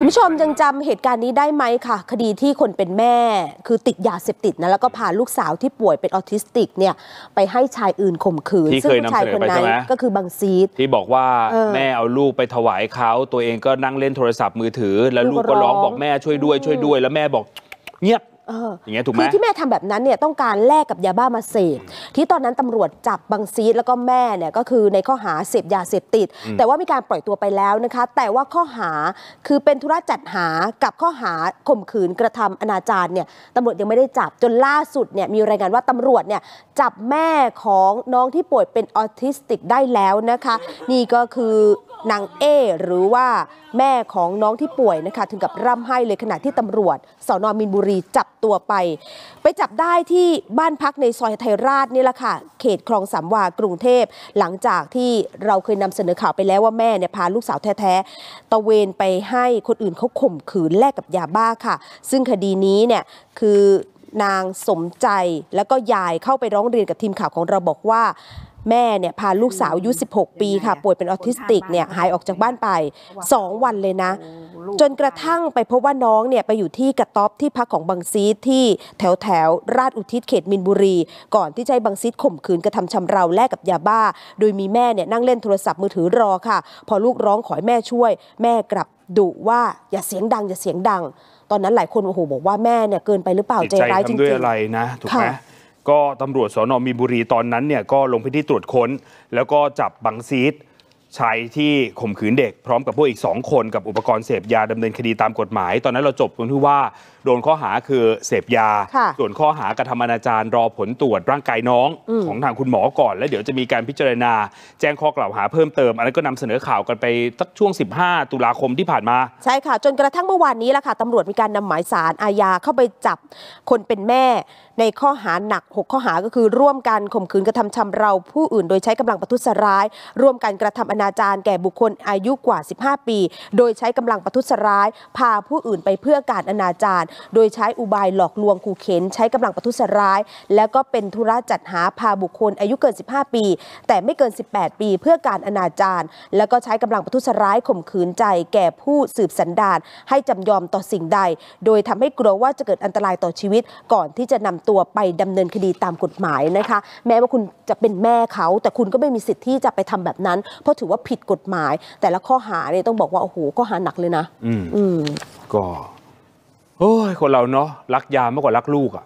คุณผู้ชมยังจำเหตุการณ์นี้ได้ไหมค่ะ คดีที่คนเป็นแม่คือติดยาเสพติดนะแล้วก็พาลูกสาวที่ป่วยเป็นออทิสติกเนี่ยไปให้ชายอื่นข่มขืนที่เยนำเสนนไหนก็คือบังซีดที่บอกว่าแม่เอาลูกไปถวายเขาตัวเองก็นั่งเล่นโทรศัพท์มือถือแล้วลูกก็ร้องบอกแม่ช่วยด้วยช่วยด้วย แล้วแม่บอกเงียบอย่างเงี้ยถูกไหมคือที่แม่ทำแบบนั้นเนี่ยต้องการแลกกับยาบ้ามาเสพที่ตอนนั้นตำรวจจับบังซีดแล้วก็แม่เนี่ยก็คือในข้อหาเสพยาเสพติด แต่ว่ามีการปล่อยตัวไปแล้วนะคะ แต่ว่าข้อหาคือเป็นธุระจัดหากับข้อหาข่มขืนกระทำอนาจารเนี่ยตำรวจยังไม่ได้จับจนล่าสุดเนี่ยมีรายงานว่าตำรวจเนี่ยจับแม่ของน้องที่ป่วยเป็นออทิสติกได้แล้วนะคะ นี่ก็คือนางเอหรือว่าแม่ของน้องที่ป่วยนะคะถึงกับร่ำไห้เลยขณะที่ตำรวจสอนอมินบุรีจับตัวไป ไปจับได้ที่บ้านพักในซอยไทยราชนี่แหละค่ะเขตคลองสามวากรุงเทพ หลังจากที่เราเคยนำเสนอข่าวไปแล้วว่าแม่เนี่ยพาลูกสาวแท้ๆ ตะเวนไปให้คนอื่นเขาข่ม ขืนแลกกับยาบ้าค่ะ ซึ่งคดีนี้เนี่ยคือนางสมใจแล้วก็ยายเข้าไปร้องเรียนกับทีมข่าวของเราบอกว่าแม่เนี่ยพาลูกสาวอายุ 16 ปีค่ะ ป่วยเป็นออทิสติกเนี่ยหายออกจากบ้านไป 2 วันเลยนะ จนกระทั่งไปพบว่าน้องเนี่ยไปอยู่ที่กระต๊อบที่พักของบังซีที่แถวแถวราชอุทิศเขตมินบุรี ก่อนที่จะให้บังซีข่มขืนกระทำชำเราแลกกับยาบ้า โดยมีแม่เนี่ยนั่งเล่นโทรศัพท์มือถือรอค่ะ พอลูกร้องขอให้แม่ช่วย แม่กลับดุว่าอย่าเสียงดังอย่าเสียงดัง ตอนนั้นหลายคนโอ้โหบอกว่าแม่เนี่ยเกินไปหรือเปล่าใจร้ายจริงๆทำด้วยอะไรนะถูกไหมก็ตำรวจสอนอมีบุรี ตอนนั้นเนี่ยก็ลงพื้นที่ตรวจค้น แล้วก็จับบังซีดชายที่ข่มขืนเด็ก พร้อมกับพวกอีก 2 คนกับอุปกรณ์เสพยาดำเนินคดีตามกฎหมาย ตอนนั้นเราจบตรงที่ว่าโดนข้อหาคือเสพยา ส่วนข้อหากระทำอนาจารรอผลตรวจร่างกายน้องอของทางคุณหมอก่อน แล้วเดี๋ยวจะมีการพิจารณาแจ้งข้อกล่าวหาเพิ่มเติม อันนั้นก็นำเสนอข่าวกันไปตั้งช่วง 15 ตุลาคมที่ผ่านมา ใช่ค่ะ จนกระทั่งเมื่อวานนี้ละค่ะตำรวจมีการนำหมายสารอาญาเข้าไปจับคนเป็นแม่ในข้อหาหนัก 6 ข้อหาก็คือร่วมกันข่มขืนกระทำชำเราผู้อื่นโดยใช้กำลังประทุษร้าย ร่วมกันกระทำอนาจารแก่บุคคลอายุกว่า 15 ปี โดยใช้กำลังประทุษร้าย พาผู้อื่นไปเพื่อการอนาจารโดยใช้อุบายหลอกลวงขู่เข็นใช้กำลังประทุษร้าย แล้วก็เป็นธุระจัดหาพาบุคคลอายุเกิน 15 ปี แต่ไม่เกิน 18 ปี เพื่อการอนาจารแล้วก็ใช้กำลังประทุษร้ายข่มขืนใจ แก่ผู้สืบสันดานให้จำยอมต่อสิ่งใด โดยทำให้กลัวว่าจะเกิดอันตรายต่อชีวิต ก่อนที่จะนำตัวไปดำเนินคดีตามกฎหมายนะคะ แม้ว่าคุณจะเป็นแม่เขา แต่คุณก็ไม่มีสิทธิ์ที่จะไปทำแบบนั้นเพราะถืออว่าผิดกฎหมาย แต่ละข้อหาเนี่ยต้องบอกว่า โอ้โห ข้อหาหนักเลยนะ อืมก็เฮ้ย คนเราเนาะรักยามากกว่ารักลูกอะ